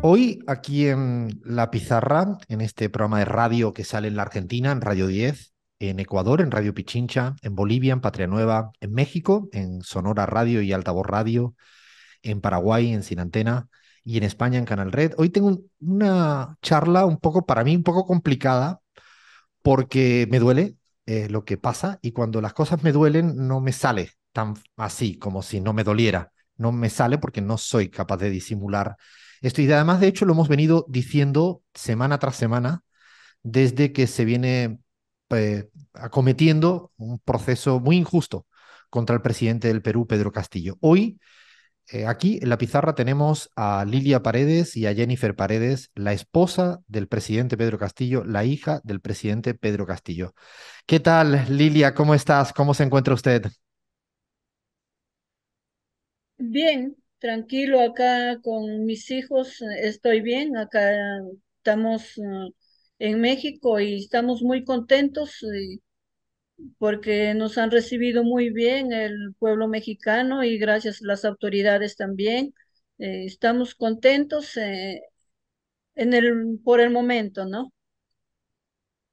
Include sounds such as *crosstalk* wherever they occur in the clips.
Hoy aquí en La Pizarra, en este programa de radio que sale en la Argentina, en Radio 10, en Ecuador, en Radio Pichincha, en Bolivia, en Patria Nueva, en México, en Sonora Radio y Altavoz Radio, en Paraguay, en Sin Antena y en España, en Canal Red. Hoy tengo una charla un poco, para mí, un poco complicada porque me duele eh, lo que pasa y cuando las cosas me duelen no me sale tan así como si no me doliera. No me sale porque no soy capaz de disimular esto, y además, de hecho, lo hemos venido diciendo semana tras semana desde que se viene eh, acometiendo un proceso muy injusto contra el presidente del Perú, Pedro Castillo. Hoy, eh, aquí en la pizarra tenemos a Lilia Paredes y a Jennifer Paredes, la esposa del presidente Pedro Castillo, la hija del presidente Pedro Castillo. ¿Qué tal, Lilia? ¿Cómo estás? ¿Cómo se encuentra usted? Bien, tranquilo acá con mis hijos, estoy bien, acá estamos eh, en México y estamos muy contentos eh, porque nos han recibido muy bien el pueblo mexicano y gracias a las autoridades también. Eh, estamos contentos en el, por el momento, ¿no?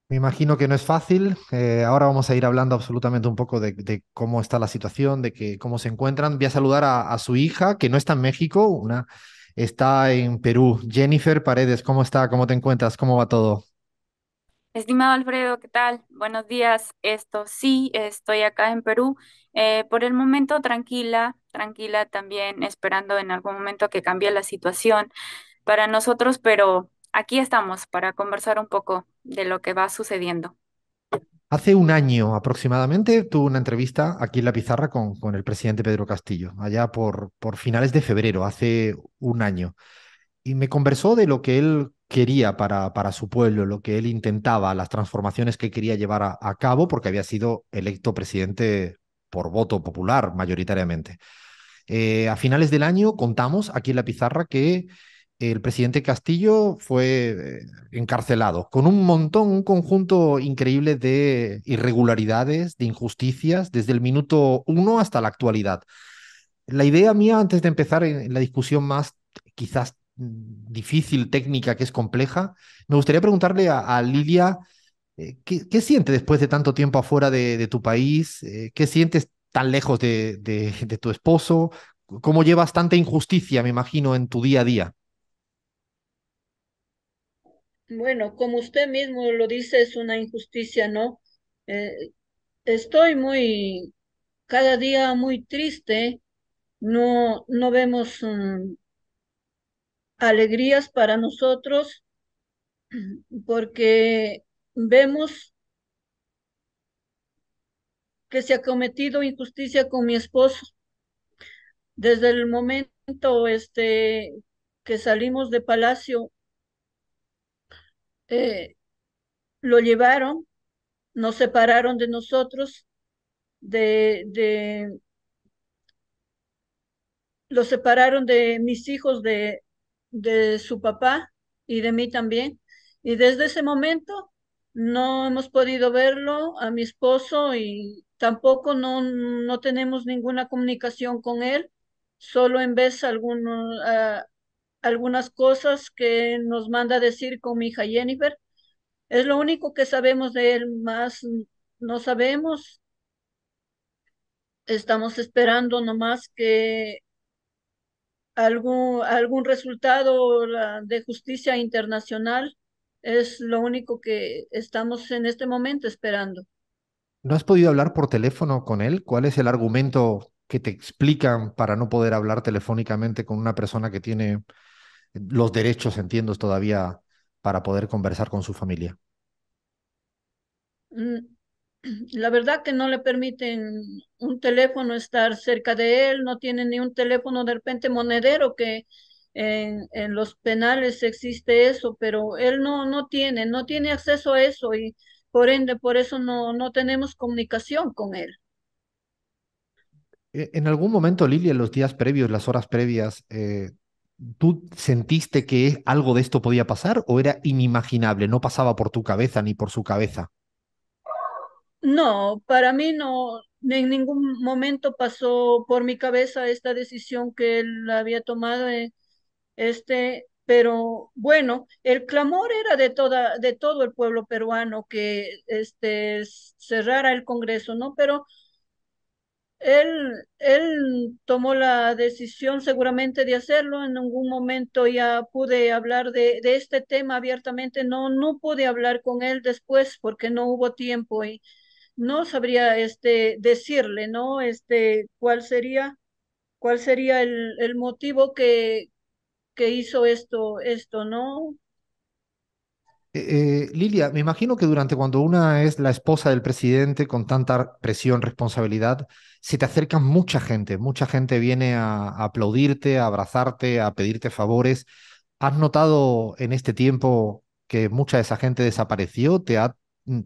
Me imagino que no es fácil. Eh, ahora vamos a ir hablando absolutamente un poco de, cómo está la situación, de que, cómo se encuentran. Voy a saludar a, su hija, que no está en México, una está en Perú. Jennifer Paredes, ¿cómo está? ¿Cómo te encuentras? ¿Cómo va todo? Estimado Alfredo, ¿qué tal? Buenos días. Esto sí, estoy acá en Perú. Eh, por el momento tranquila, tranquila también, esperando en algún momento que cambie la situación para nosotros, pero aquí estamos para conversar un poco de lo que va sucediendo. Hace un año aproximadamente tuve una entrevista aquí en La Pizarra con, con el presidente Pedro Castillo, allá por, por finales de febrero, hace un año. Y me conversó de lo que él quería para, para, su pueblo, lo que él intentaba, las transformaciones que quería llevar a, cabo, porque había sido electo presidente por voto popular mayoritariamente. Eh, a finales del año contamos aquí en la pizarra que el presidente Castillo fue eh, encarcelado con un montón, un conjunto increíble de irregularidades, de injusticias, desde el minuto uno hasta la actualidad. La idea mía, antes de empezar en la discusión más quizás mm, difícil, técnica, que es compleja, me gustaría preguntarle a, Lidia, eh, ¿qué, sientes siente después de tanto tiempo afuera de, tu país? Eh, ¿Qué sientes tan lejos de, de tu esposo? ¿Cómo llevas tanta injusticia, me imagino, en tu día a día? Bueno, como usted mismo lo dice, es una injusticia, ¿no? Eh, estoy muy, cada día muy triste, no, no vemos mm, alegrías para nosotros *clears throat* porque vemos que se ha cometido injusticia con mi esposo. Desde el momento este, que salimos de Palacio, eh, lo llevaron, nos separaron de nosotros, de, de lo separaron de mis hijos, de, de su papá y de mí también. Y desde ese momento no hemos podido verlo a mi esposo y tampoco no, no tenemos ninguna comunicación con él, solo en vez algunos ah, algunas cosas que nos manda a decir con mi hija Jennifer. Es lo único que sabemos de él, más no sabemos. Estamos esperando nomás que algún, algún resultado de justicia internacional es lo único que estamos en este momento esperando. ¿No has podido hablar por teléfono con él? ¿Cuál es el argumento que te explican para no poder hablar telefónicamente con una persona que tiene los derechos, entiendo, todavía para poder conversar con su familia? Mm, *clears throat* la verdad que no le permiten un teléfono estar cerca de él, no tiene ni un teléfono de repente monedero que en, los penales existe eso, pero él no, no tiene, no tiene acceso a eso y por ende, por eso no, no tenemos comunicación con él. E, en algún momento, Lilia, en los días previos, las horas previas, eh, ¿Tú sentiste que algo de esto podía pasar o era inimaginable? ¿No pasaba por tu cabeza ni por su cabeza? No, para mí no, en ningún momento pasó por mi cabeza esta decisión que él había tomado. Eh, este, pero bueno, el clamor era de toda, de todo el pueblo peruano que este cerrara el Congreso, ¿no? Pero él, él tomó la decisión seguramente de hacerlo. En ningún momento ya pude hablar de, este tema abiertamente. No, no pude hablar con él después porque no hubo tiempo y no sabría este, decirle, ¿no? Este, cuál sería, cuál sería el, el motivo que, que hizo esto, esto, ¿no? Eh, eh, Lilia, me imagino que durante cuando una es la esposa del presidente con tanta presión, responsabilidad, se te acerca mucha gente, mucha gente viene a, aplaudirte, a abrazarte, a pedirte favores. ¿Has notado en este tiempo que mucha de esa gente desapareció? ¿Te ha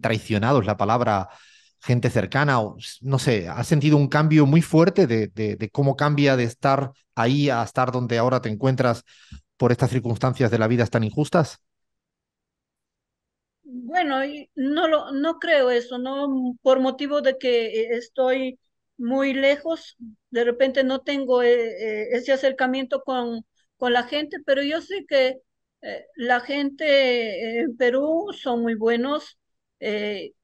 traicionado, es la palabra, gente cercana? O, no sé, ¿has sentido un cambio muy fuerte de cómo cambia de estar ahí a estar donde ahora te encuentras por estas circunstancias de la vida tan injustas? Bueno, no, lo, no creo eso, ¿no? Por motivo de que eh, estoy muy lejos, de repente no tengo eh, eh, ese acercamiento con, con la gente, pero yo sé que la gente en Perú son muy buenos.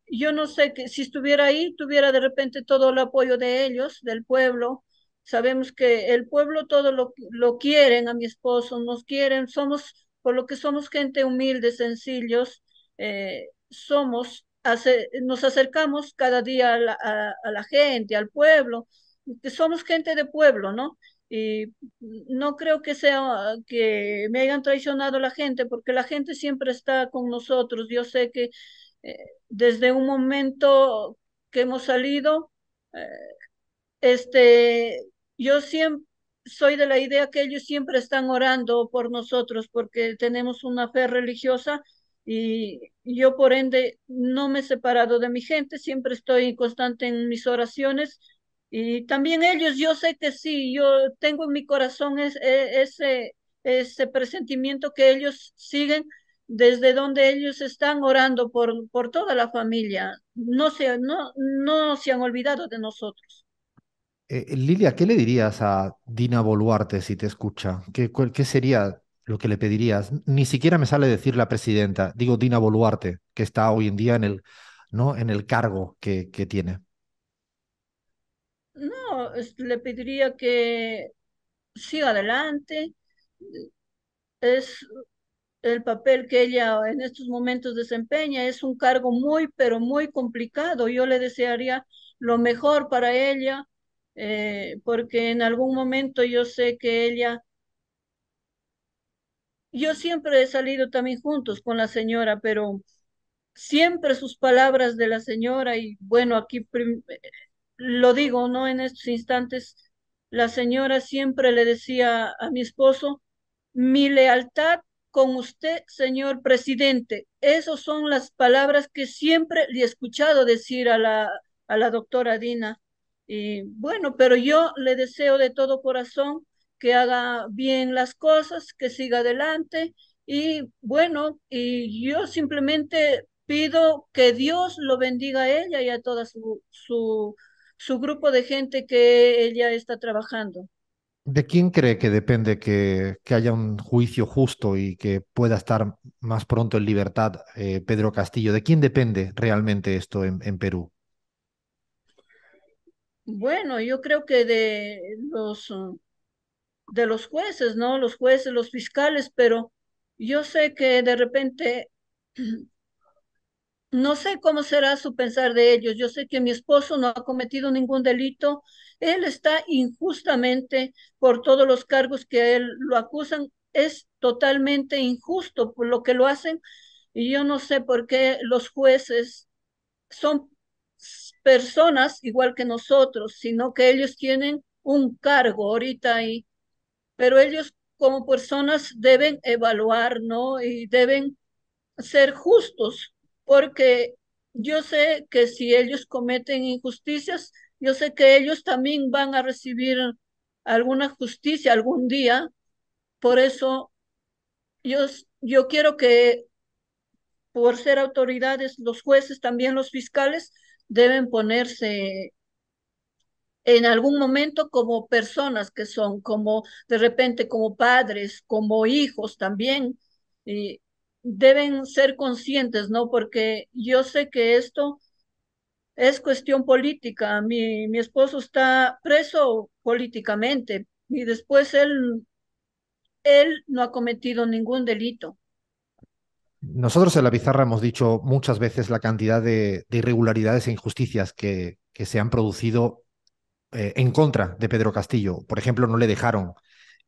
yo no sé que si estuviera ahí, tuviera de repente todo el apoyo de ellos, del pueblo. Sabemos que el pueblo todo lo, lo quieren, a mi esposo nos quieren, somos, por lo que somos gente humilde, sencillos, eh, somos, nos acercamos cada día a la, gente, al pueblo, que somos gente de pueblo, ¿no? Y no creo que sea que me hayan traicionado la gente, porque la gente siempre está con nosotros. Yo sé que eh, desde un momento que hemos salido, eh, este, yo siempre soy de la idea que ellos siempre están orando por nosotros porque tenemos una fe religiosa y yo por ende no me he separado de mi gente, siempre estoy constante en mis oraciones y también ellos, yo sé que sí, yo tengo en mi corazón e, ese, ese presentimiento que ellos siguen desde donde ellos están orando por, por toda la familia. No se, no, no se han olvidado de nosotros. Eh, Lilia, ¿qué le dirías a Dina Boluarte si te escucha? ¿Qué, qué sería lo que le pedirías? Ni siquiera me sale decir la presidenta, digo Dina Boluarte, que está hoy en día en el, ¿no? en el cargo que, que tiene. No, le pediría que siga adelante. Es el papel que ella en estos momentos desempeña. Es un cargo muy, pero muy complicado. Yo le desearía lo mejor para ella, eh, porque en algún momento yo sé que ella yo siempre he salido también juntos con la señora, pero siempre sus palabras de la señora, y bueno, aquí eh, lo digo, ¿no? En estos instantes, la señora siempre le decía a mi esposo, mi lealtad con usted, señor presidente. Esas son las palabras que siempre le he escuchado decir a la, a la doctora Dina. Y bueno, pero yo le deseo de todo corazón que haga bien las cosas, que siga adelante. Y bueno, y yo simplemente pido que Dios lo bendiga a ella y a toda su, su, su grupo de gente que ella está trabajando. ¿De quién cree que depende que, haya un juicio justo y que pueda estar más pronto en libertad eh, Pedro Castillo? ¿De quién depende realmente esto en, en, Perú? Bueno, yo creo que de los de los jueces, ¿no? Los jueces, los fiscales, pero yo sé que de repente *clears throat* no sé cómo será su pensar de ellos. Yo sé que mi esposo no ha cometido ningún delito. Él está injustamente por todos los cargos que a él lo acusan. Es totalmente injusto por lo que lo hacen. Y yo no sé por qué los jueces son personas igual que nosotros, sino que ellos tienen un cargo ahorita y pero ellos como personas deben evaluar, ¿no? Y deben ser justos, porque yo sé que si ellos cometen injusticias, yo sé que ellos también van a recibir alguna justicia algún día. Por eso yo, yo quiero que por ser autoridades, los jueces, también los fiscales, deben ponerse en algún momento como personas que son, como de repente como padres, como hijos también, deben ser conscientes, ¿no? Porque yo sé que esto es cuestión política. Mi, mi esposo está preso políticamente y después él, él no ha cometido ningún delito. Nosotros en la Pizarra hemos dicho muchas veces la cantidad de, de irregularidades e injusticias que, que se han producido eh, en contra de Pedro Castillo. Por ejemplo, no le dejaron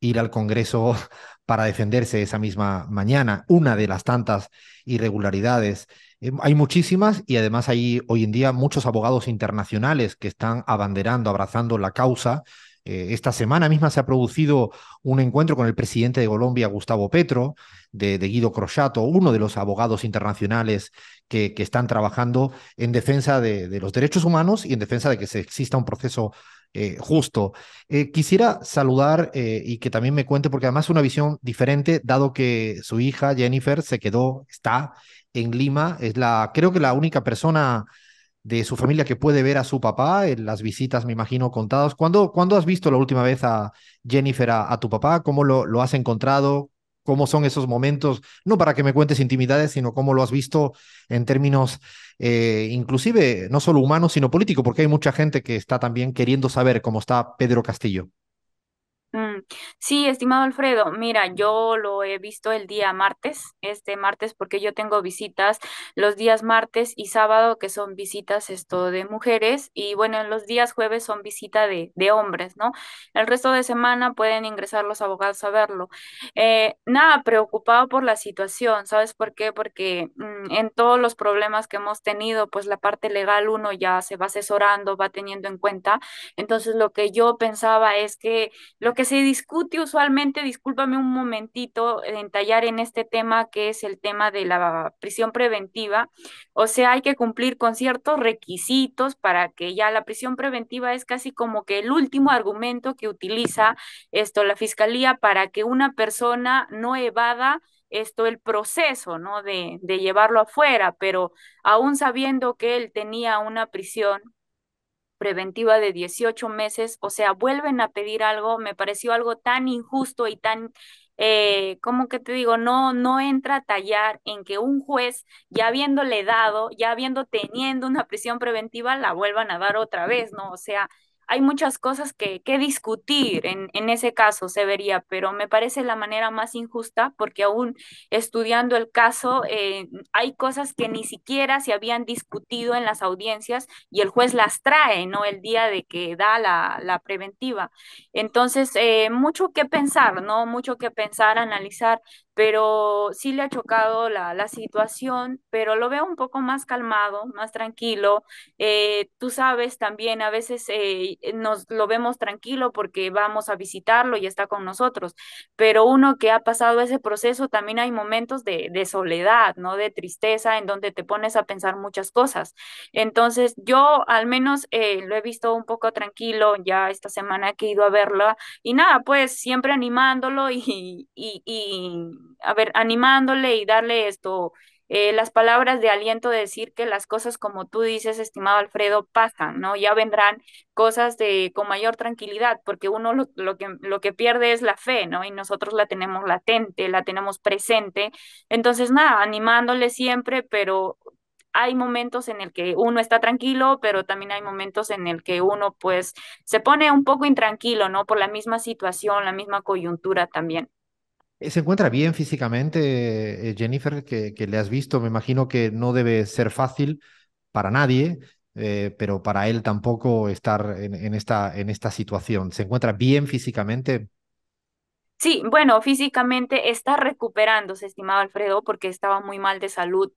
ir al Congreso *laughs* para defenderse esa misma mañana, una de las tantas irregularidades. Eh, hay muchísimas y además hay hoy en día muchos abogados internacionales que están abanderando, abrazando la causa. Eh, esta semana misma se ha producido un encuentro con el presidente de Colombia, Gustavo Petro, de, Guido Crociato, uno de los abogados internacionales que, están trabajando en defensa de, los derechos humanos y en defensa de que se exista un proceso eh, justo. Eh, quisiera saludar eh, y que también me cuente, porque además una visión diferente, dado que su hija Jennifer se quedó, está en Lima, es la, creo que la única persona de su familia que puede ver a su papá, en las visitas me imagino contadas. ¿Cuándo, has visto la última vez a Jennifer, a, tu papá? ¿Cómo lo, lo has encontrado? cómo son esos momentos, no para que me cuentes intimidades, sino cómo lo has visto en términos eh, inclusive no solo humanos, sino políticos, porque hay mucha gente que está también queriendo saber cómo está Pedro Castillo. Mm, sí, estimado Alfredo, mira, yo lo he visto el día martes, este martes, porque yo tengo visitas los días martes y sábado, que son visitas esto de mujeres, y bueno, los días jueves son visita de, hombres, ¿no? El resto de semana pueden ingresar los abogados a verlo. Eh, nada, preocupado por la situación, ¿sabes por qué? Porque mm, en todos los problemas que hemos tenido, pues la parte legal uno ya se va asesorando, va teniendo en cuenta. Entonces, lo que yo pensaba es que lo que se discute usualmente, discúlpame un momentito, entallar en este tema que es el tema de la prisión preventiva. O sea, hay que cumplir con ciertos requisitos para que ya la prisión preventiva es casi como que el último argumento que utiliza esto la fiscalía para que una persona no evada esto el proceso, ¿no? De, de llevarlo afuera, pero aún sabiendo que él tenía una prisión preventiva de 18 meses, o sea, vuelven a pedir algo, me pareció algo tan injusto y tan, eh, ¿cómo que te digo? No, no entra a tallar en que un juez, ya habiéndole dado, ya habiendo teniendo una prisión preventiva, la vuelvan a dar otra vez, ¿no? O sea, hay muchas cosas que, discutir en, ese caso, se vería, pero me parece la manera más injusta porque aún estudiando el caso eh, hay cosas que ni siquiera se habían discutido en las audiencias y el juez las trae, ¿no? El día de que da la, la preventiva. Entonces, eh, mucho que pensar, ¿no? Mucho que pensar, analizar pero sí le ha chocado la, la, situación, pero lo veo un poco más calmado, más tranquilo. Eh, tú sabes también, a veces eh, eh, nos lo vemos tranquilo porque vamos a visitarlo y está con nosotros, pero uno que ha pasado ese proceso también hay momentos de, de soledad, ¿no? De tristeza en donde te pones a pensar muchas cosas. Entonces, yo al menos lo he visto un poco tranquilo ya esta semana que he ido a verla y nada, pues siempre animándolo y, y, y a ver, animándole y darle esto, eh, las palabras de aliento, de decir que las cosas como tú dices, estimado Alfredo, pasan, ¿no? Ya vendrán cosas de, con mayor tranquilidad, porque uno lo, que, lo que pierde es la fe, ¿no? Y nosotros la tenemos latente, la tenemos presente. Entonces, nada, animándole siempre, pero hay momentos en el que uno está tranquilo, pero también hay momentos en el que uno pues se pone un poco intranquilo, ¿no? Por la misma situación, la misma coyuntura también. Eh, ¿Se encuentra bien físicamente, eh, Jennifer, que, le has visto? Me imagino que no debe ser fácil para nadie, eh, pero para él tampoco estar en, esta, en esta situación. ¿Se encuentra bien físicamente? Sí, bueno, físicamente está recuperándose, estimado Alfredo, porque estaba muy mal de salud,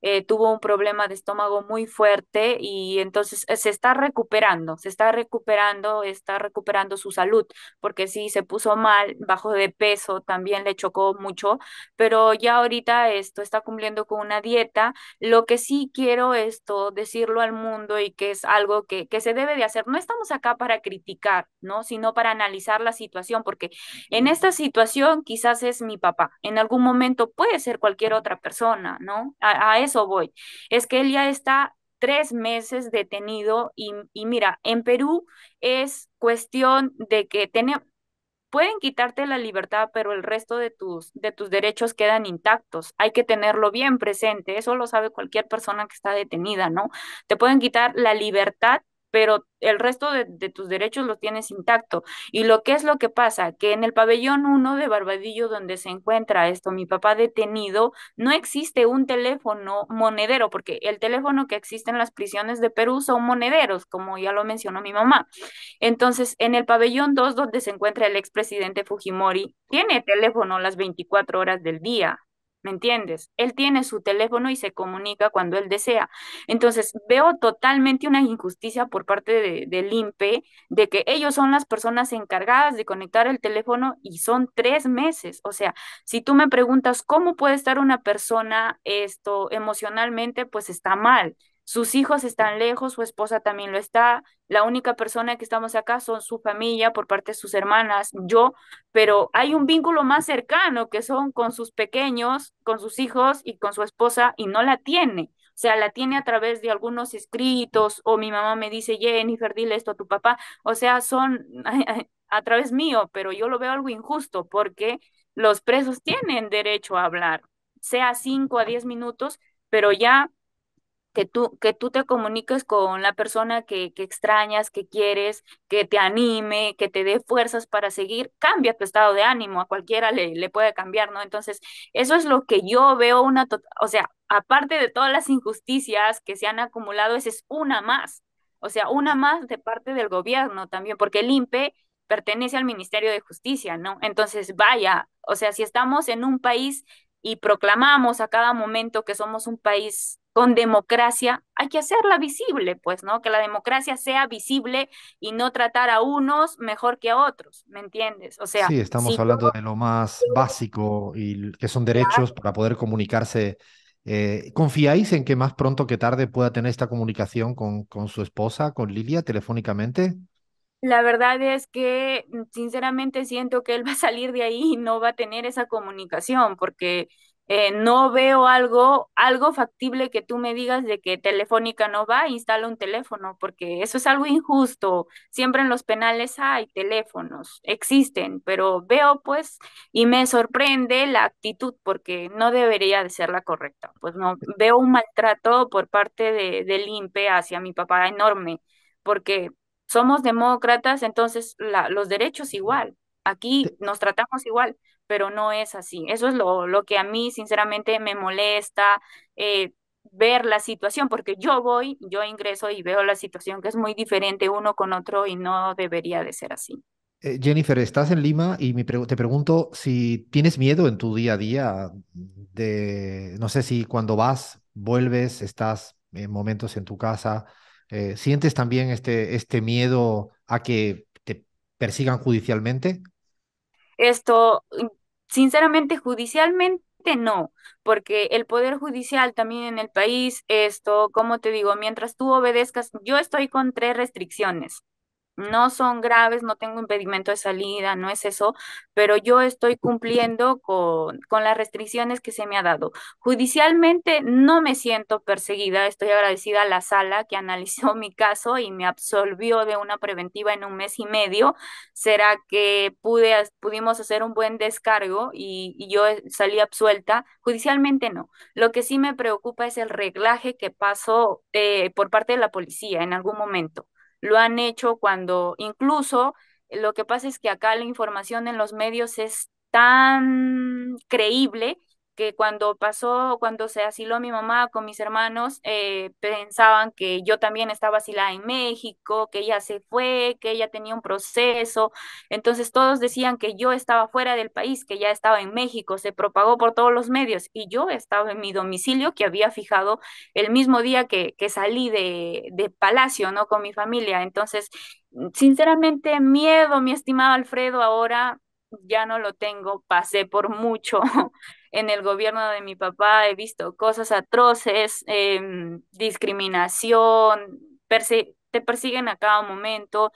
eh, tuvo un problema de estómago muy fuerte y entonces eh, se está recuperando, se está recuperando, está recuperando su salud, porque sí, se puso mal, bajo de peso, también le chocó mucho, pero ya ahorita esto está cumpliendo con una dieta. Lo que sí quiero esto decirlo al mundo y que es algo que, que se debe de hacer, no estamos acá para criticar, ¿no? Sino para analizar la situación, porque en este esta situación quizás es mi papá, en algún momento puede ser cualquier otra persona, ¿no? A, eso voy. Es que él ya está tres meses detenido y, mira, en Perú es cuestión de que tienen pueden quitarte la libertad, pero el resto de tus, de tus derechos quedan intactos. Hay que tenerlo bien presente. Eso lo sabe cualquier persona que está detenida, ¿no? Te pueden quitar la libertad, pero el resto de, tus derechos los tienes intacto. Y lo que es lo que pasa, que en el pabellón 1 de Barbadillo, donde se encuentra esto, mi papá detenido, no existe un teléfono monedero, porque el teléfono que existe en las prisiones de Perú son monederos, como ya lo mencionó mi mamá. Entonces, en el pabellón 2, donde se encuentra el expresidente Fujimori, tiene teléfono las 24 horas del día. ¿me entiendes? Él tiene su teléfono y se comunica cuando él desea. Entonces, veo totalmente una injusticia por parte del de INPE de que ellos son las personas encargadas de conectar el teléfono y son tres meses. O sea, si tú me preguntas cómo puede estar una persona esto emocionalmente, pues está mal sus hijos están lejos, su esposa también lo está, la única persona que estamos acá son su familia por parte de sus hermanas, yo, pero hay un vínculo más cercano que son con sus pequeños, con sus hijos y con su esposa y no la tiene. O sea, la tiene a través de algunos escritos o mi mamá me dice, Jennifer, dile esto a tu papá. O sea, son *laughs* a través mío, pero yo lo veo algo injusto porque los presos tienen derecho a hablar, sea cinco a diez minutos, pero ya que tú, que tú te comuniques con la persona que, extrañas, que quieres, que te anime, que te dé fuerzas para seguir, cambia tu estado de ánimo, a cualquiera le, le puede cambiar, ¿no? Entonces, eso es lo que yo veo una, o sea, aparte de todas las injusticias que se han acumulado, esa es una más, o sea, una más de parte del gobierno también, porque el INPE pertenece al Ministerio de Justicia, ¿no? Entonces, vaya, o sea, si estamos en un país y proclamamos a cada momento que somos un país con democracia, hay que hacerla visible, pues, ¿no? Que la democracia sea visible y no tratar a unos mejor que a otros, ¿me entiendes? O sea, sí, estamos hablando de lo más básico y que son derechos para poder comunicarse. Eh, ¿Confiáis en que más pronto que tarde pueda tener esta comunicación con, con su esposa, con Lilia, telefónicamente? La verdad es que mm, sinceramente siento que él va a salir de ahí y no va a tener esa comunicación porque eh, no veo algo, algo factible que tú me digas de que Telefónica no va, instala un teléfono, porque eso es algo injusto. Siempre en los penales hay teléfonos, existen, pero veo pues y me sorprende la actitud porque no debería de ser la correcta. Pues no, veo un maltrato por parte de, del INPE hacia mi papá enorme, porque somos demócratas, entonces los derechos igual, aquí nos tratamos igual, pero no es así. Eso es lo, que a mí sinceramente me molesta. Eh, ver la situación, porque yo voy, yo ingreso y veo la situación que es muy diferente uno con otro y no debería de ser así. Eh, Jennifer, estás en Lima y te pregunto si tienes miedo en tu día a día de, no sé si cuando vas, vuelves, estás en momentos en tu casa, eh, ¿Sientes también este, este miedo a que te persigan judicialmente? Esto, mm, sinceramente, judicialmente no, porque el poder judicial también en el país, esto, como te digo, mientras tú obedezcas, yo estoy con tres restricciones no son graves, no tengo impedimento de salida, no es eso, pero yo estoy cumpliendo con, las restricciones que se me ha dado. Judicialmente no me siento perseguida, estoy agradecida a la sala que analizó mi caso y me absolvió de una preventiva en un mes y medio. Será que pude, pudimos hacer un buen descargo y, y yo eh, salí absuelta. Judicialmente no. Lo que sí me preocupa es el reglaje que pasó eh, por parte de la policía en algún momento lo han hecho cuando incluso lo que pasa es que acá la información en los medios es tan creíble que cuando pasó, cuando se asiló mi mamá con mis hermanos, eh, pensaban que yo también estaba asilada en México, que ella se fue, que ella tenía un proceso. Entonces todos decían que yo estaba fuera del país, que ya estaba en México, se propagó por todos los medios y yo estaba en mi domicilio que había fijado el mismo día que, que salí de, de Palacio, ¿no? Con mi familia. Entonces, sinceramente, miedo, mi estimado Alfredo, ahora ya no lo tengo, pasé por mucho *laughs* en el gobierno de mi papá, he visto cosas atroces, em, discriminación, te persiguen a cada momento.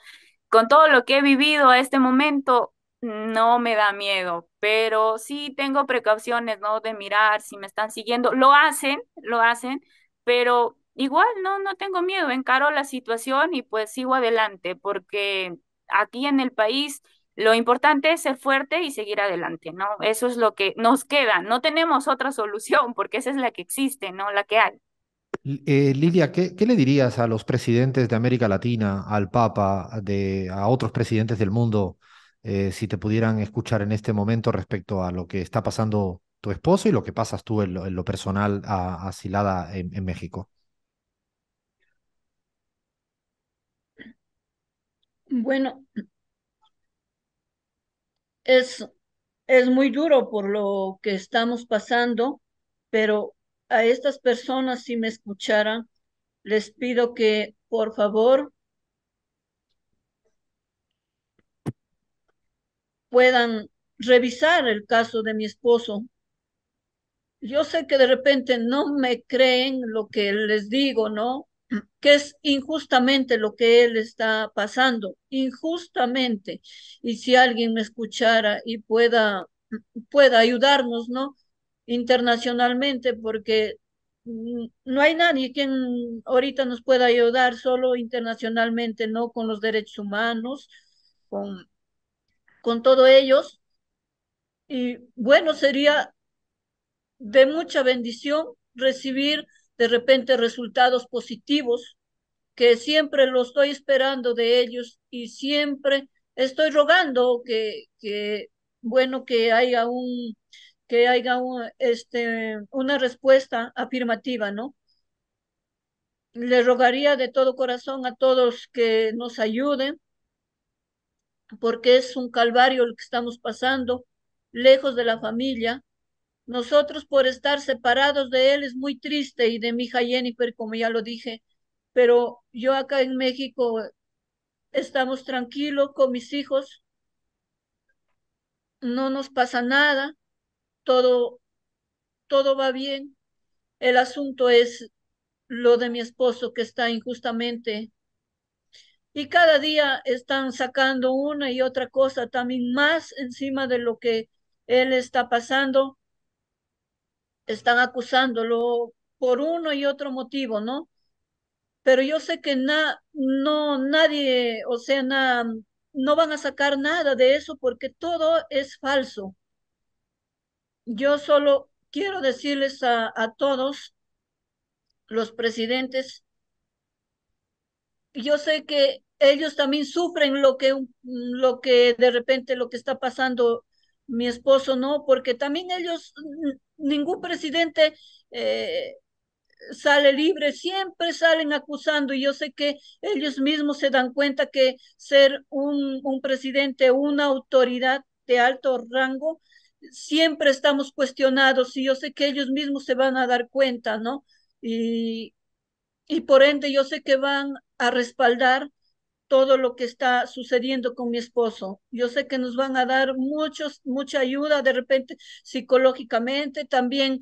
Con todo lo que he vivido a este momento, no me da miedo, pero sí tengo precauciones, ¿no? De mirar si me están siguiendo. Lo hacen, lo hacen, pero igual no, no tengo miedo, encaro la situación y pues sigo adelante, porque aquí en el país lo importante es ser fuerte y seguir adelante, ¿no? Eso es lo que nos queda. No tenemos otra *laughs* solución porque esa es la que existe, ¿no? La que hay. Eh, Lidia, ¿qué, le dirías a los presidentes de América Latina, al Papa, de, a otros presidentes del mundo, eh, si te pudieran escuchar en este momento respecto a lo que está pasando tu esposo y lo que pasas tú en lo, personal a, asilada en México? Bueno, es, es muy duro por lo que estamos pasando, pero a estas personas, si me escucharan, les pido que por favor puedan revisar el caso de mi esposo. Yo sé que de repente no me creen lo que les digo, ¿no? que es injustamente lo que él está pasando, injustamente. Y si alguien me escuchara y pueda, pueda ayudarnos, ¿no? Internacionalmente, porque mm, no hay nadie quien ahorita nos pueda ayudar, solo internacionalmente, ¿no? Con los derechos humanos, con, con todo ellos. Y bueno, sería de mucha bendición recibir de repente resultados positivos, que siempre lo estoy esperando de ellos y siempre estoy rogando que, que bueno, que haya un, que haya un, este, una respuesta afirmativa, ¿no? Le rogaría de todo corazón a todos que nos ayuden, porque es un calvario el que estamos pasando, lejos de la familia, nosotros por estar separados de él es muy triste y de mi hija Jennifer, como ya lo dije, pero yo acá en México estamos tranquilos con mis hijos, no nos pasa nada, todo, todo va bien. El asunto es lo de mi esposo que está injustamente. Y cada día están sacando una y otra cosa también más encima de lo que él está pasando están acusándolo por uno y otro motivo, ¿no? Pero yo sé que no nadie, o sea, no van a sacar nada de eso porque todo es falso. Yo solo quiero decirles a, a todos los presidentes, yo sé que ellos también sufren lo que, lo que de repente lo que está pasando mi esposo, ¿no? Porque también ellos ningún presidente eh, sale libre, siempre salen acusando y yo sé que ellos mismos se dan cuenta que ser un, un presidente, una autoridad de alto rango, siempre estamos cuestionados y yo sé que ellos mismos se van a dar cuenta, ¿no? Y, y por ende yo sé que van a respaldar todo lo que está sucediendo con mi esposo. Yo sé que nos van a dar muchos, mucha ayuda de repente psicológicamente, también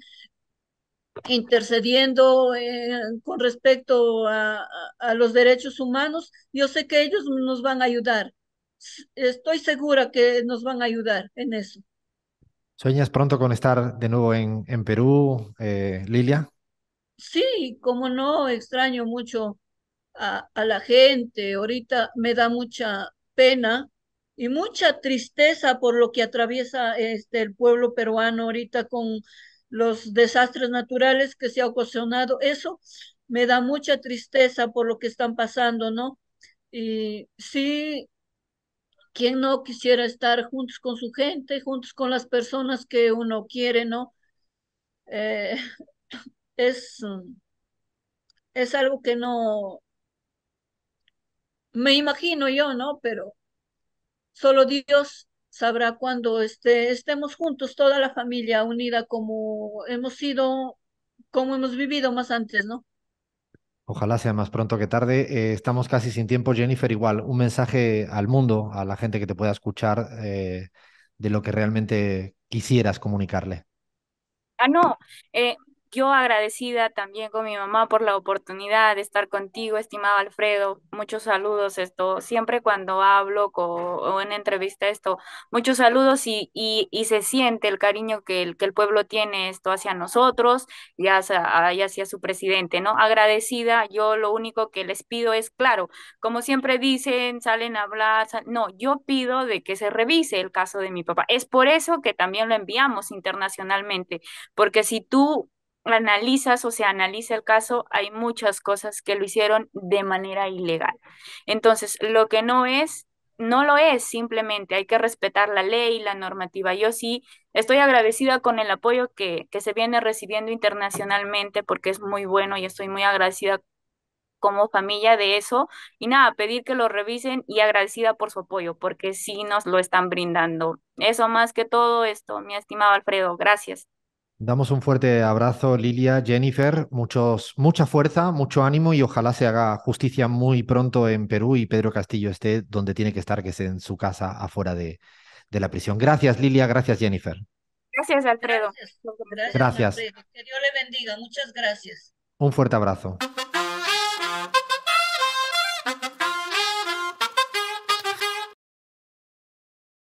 intercediendo eh, con respecto a, los derechos humanos. Yo sé que ellos nos van a ayudar. Estoy segura que nos van a ayudar en eso. ¿Sueñas pronto con estar de nuevo en, en Perú, eh, Lilia? Sí, como no, extraño mucho a, la gente. Ahorita me da mucha pena y mucha tristeza por lo que atraviesa este, el pueblo peruano ahorita con los desastres naturales que se ha ocasionado. Eso me da mucha tristeza por lo que están pasando, ¿no? Y sí, ¿quién no quisiera estar juntos con su gente, juntos con las personas que uno quiere, ¿no? Eh, *laughs* es, es algo que no, me imagino yo, ¿no? Pero solo Dios sabrá cuando este, estemos juntos, toda la familia unida como hemos sido, como hemos vivido más antes, ¿no? Ojalá sea más pronto que tarde. Eh, estamos casi sin tiempo. Jennifer, igual, un mensaje al mundo, a la gente que te pueda escuchar eh, de lo que realmente quisieras comunicarle. Ah, no, eh, yo agradecida también con mi mamá por la oportunidad de estar contigo, estimado Alfredo. Muchos saludos, esto siempre cuando hablo con, o en entrevista esto, muchos saludos y, y, se siente el cariño que el, que el pueblo tiene esto hacia nosotros y hacia, su presidente, ¿no? Agradecida, yo lo único que les pido es, claro, como siempre dicen, salen a hablar, no, yo pido de que se revise el caso de mi papá. Es por eso que también lo enviamos internacionalmente, porque si tú analizas o se analiza el caso, hay muchas cosas que lo hicieron de manera ilegal. Entonces, lo que no es, no lo es, simplemente hay que respetar la ley, la normativa. Yo sí estoy agradecida con el apoyo que, que se viene recibiendo internacionalmente porque es muy bueno y estoy muy agradecida como familia de eso. Y nada, pedir que lo revisen y agradecida por su apoyo porque sí nos lo están brindando. Eso más que todo esto, mi estimado Alfredo, gracias. Damos un fuerte abrazo, Lilia, Jennifer, muchos, mucha fuerza, mucho ánimo y ojalá se haga justicia muy pronto en Perú y Pedro Castillo esté donde tiene que estar, que es en su casa afuera de, de la prisión. Gracias, Lilia, gracias, Jennifer. Gracias, Alfredo. Gracias. Que Dios le bendiga, muchas gracias. Un fuerte abrazo.